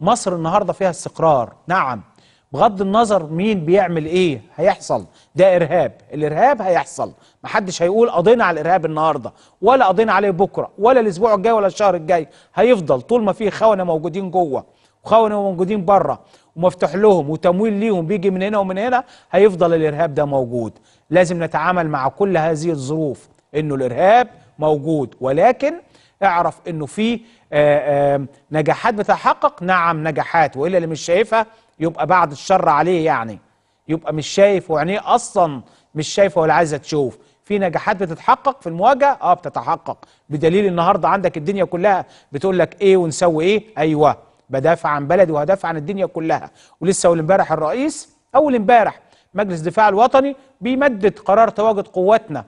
مصر النهارده فيها استقرار نعم بغض النظر مين بيعمل ايه هيحصل ده ارهاب الارهاب هيحصل محدش هيقول قضينا على الارهاب النهارده ولا قضينا عليه بكره ولا الاسبوع الجاي ولا الشهر الجاي هيفضل طول ما في خونه موجودين جوه وخونه موجودين بره ومفتوح لهم وتمويل ليهم بيجي من هنا ومن هنا هيفضل الارهاب ده موجود لازم نتعامل مع كل هذه الظروف انه الارهاب موجود ولكن اعرف انه في آه، نجاحات بتحقق نعم نجاحات والا اللي مش شايفها يبقى بعد الشر عليه يعني يبقى مش شايف وعينيه اصلا مش شايفه ولا عايزه تشوف في نجاحات بتتحقق في المواجهه اه بتتحقق بدليل النهارده عندك الدنيا كلها بتقول لك ايه ونسوي ايه ايوه بدافع عن بلدي وهدافع عن الدنيا كلها ولسه اول امبارح الرئيس اول امبارح مجلس الدفاع الوطني بيمدد قرار تواجد قواتنا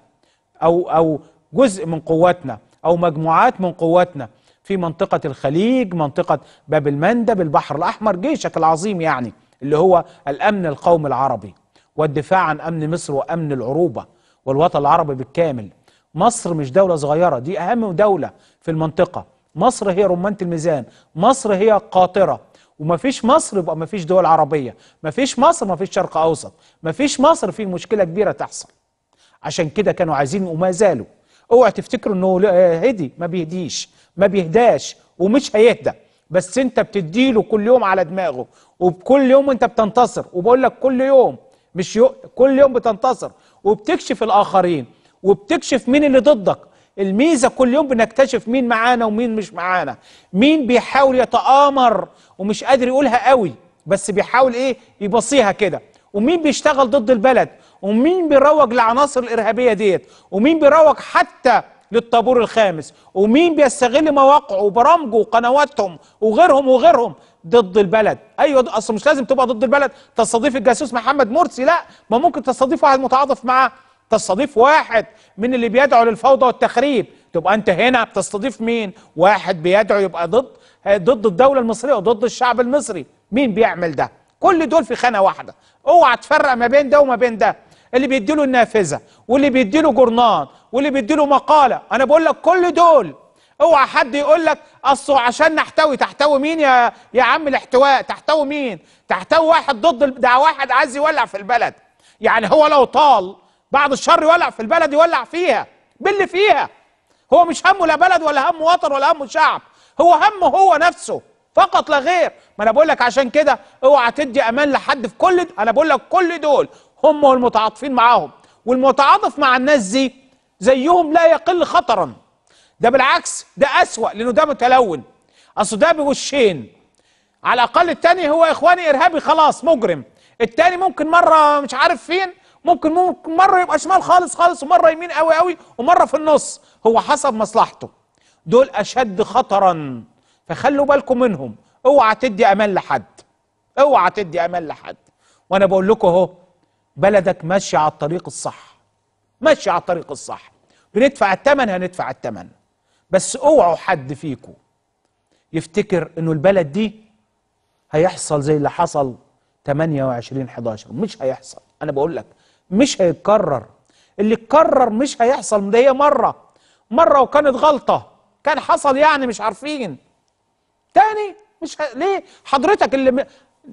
او او جزء من قواتنا أو مجموعات من قواتنا في منطقة الخليج منطقة باب المندب البحر الأحمر جيشك العظيم يعني اللي هو الأمن القومي العربي والدفاع عن أمن مصر وأمن العروبة والوطن العربي بالكامل مصر مش دولة صغيرة دي أهم دولة في المنطقة مصر هي رمانة الميزان مصر هي قاطرة ومفيش مصر يبقى مفيش دول عربية مفيش مصر مفيش شرق أوسط مفيش مصر في مشكلة كبيرة تحصل عشان كده كانوا عايزين وما زالوا اوعى تفتكر انه آه، هدي ما بيهديش ما بيهداش ومش هيهدى بس انت بتديله كل يوم على دماغه وبكل يوم انت بتنتصر وبقول لك كل يوم مش يو... كل يوم بتنتصر وبتكشف الاخرين وبتكشف مين اللي ضدك الميزه كل يوم بنكتشف مين معانا ومين مش معانا مين بيحاول يتآمر ومش قادر يقولها قوي بس بيحاول ايه يبصيها كده ومين بيشتغل ضد البلد ومين بيروج لعناصر الارهابيه ديت ومين بيروج حتى للطابور الخامس ومين بيستغل مواقعه وبرامجه وقنواتهم وغيرهم وغيرهم ضد البلد ايوه اصل مش لازم تبقى ضد البلد تستضيف الجاسوس محمد مرسي لا ما ممكن تستضيف واحد متعاطف معاه تستضيف واحد من اللي بيدعو للفوضى والتخريب تبقى انت هنا بتستضيف مين واحد بيدعو يبقى ضد ضد الدوله المصريه وضد الشعب المصري مين بيعمل ده كل دول في خانه واحده اوعى تفرق ما بين ده وما بين ده اللي بيديله النافذه واللي بيديله جورنان واللي بيديله مقاله انا بقول لك كل دول اوعى حد يقول لك اصله عشان نحتوي تحتوي مين يا يا عم الاحتواء تحتوي مين تحتوي واحد ضد ده واحد عايز يولع في البلد يعني هو لو طال بعد الشر يولع في البلد يولع فيها باللي فيها هو مش همه لا بلد ولا همه وطن ولا همه شعب هو همه هو نفسه فقط لا غير ما انا بقول لك عشان كده اوعى تدي امان لحد في كل د... انا بقول لك كل دول هم والمتعاطفين معاهم والمتعاطف مع الناس دي زيهم لا يقل خطرا ده بالعكس ده اسوا لانه ده متلون اصل ده بوشين على الاقل التاني هو اخواني ارهابي خلاص مجرم التاني ممكن مره مش عارف فين ممكن ممكن مره يبقى شمال خالص خالص ومره يمين قوي قوي ومره في النص هو حسب مصلحته دول اشد خطرا فخلوا بالكم منهم اوعى تدي امان لحد اوعى تدي امان لحد وانا بقول لكم اهو بلدك ماشيه على الطريق الصح ماشيه على الطريق الصح بندفع الثمن هندفع الثمن بس اوعوا حد فيكم يفتكر انه البلد دي هيحصل زي اللي حصل 28 11 مش هيحصل انا بقول لك مش هيتكرر اللي اتكرر مش هيحصل ده هي مره مره وكانت غلطه كان حصل يعني مش عارفين تاني مش ه... ليه حضرتك اللي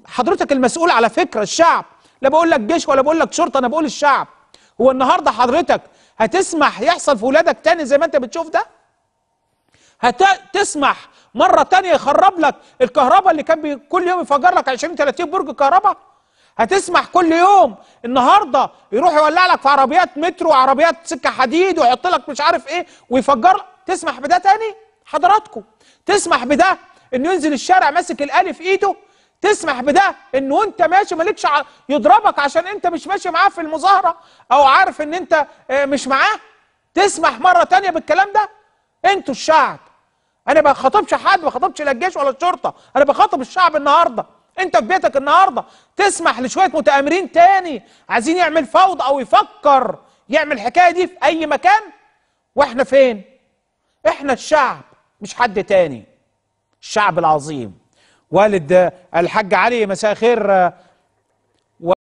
حضرتك المسؤول على فكره الشعب لا بقول لك جيش ولا بقول لك شرطه انا بقول الشعب هو النهارده حضرتك هتسمح يحصل في ولادك تاني زي ما انت بتشوف ده هتسمح مره تانية يخرب لك الكهرباء اللي كان بي... كل يوم يفجر لك 20 30 برج كهرباء هتسمح كل يوم النهارده يروح يولع لك في عربيات مترو وعربيات سكه حديد ويحط لك مش عارف ايه ويفجر تسمح بده تاني حضراتكم تسمح بده انه ينزل الشارع ماسك الالي في ايده تسمح بده انه وانت ماشي مالكش ع... يضربك عشان انت مش ماشي معاه في المظاهره او عارف ان انت آه، مش معاه تسمح مره تانية بالكلام ده انتوا الشعب انا ما بخاطبش حد ما بخاطبش لا الجيش ولا الشرطه انا بخاطب الشعب النهارده انت في بيتك النهارده تسمح لشويه متآمرين تاني عايزين يعمل فوضى او يفكر يعمل الحكايه دي في اي مكان واحنا فين احنا الشعب مش حد تاني الشعب العظيم والد الحاج علي مساء خير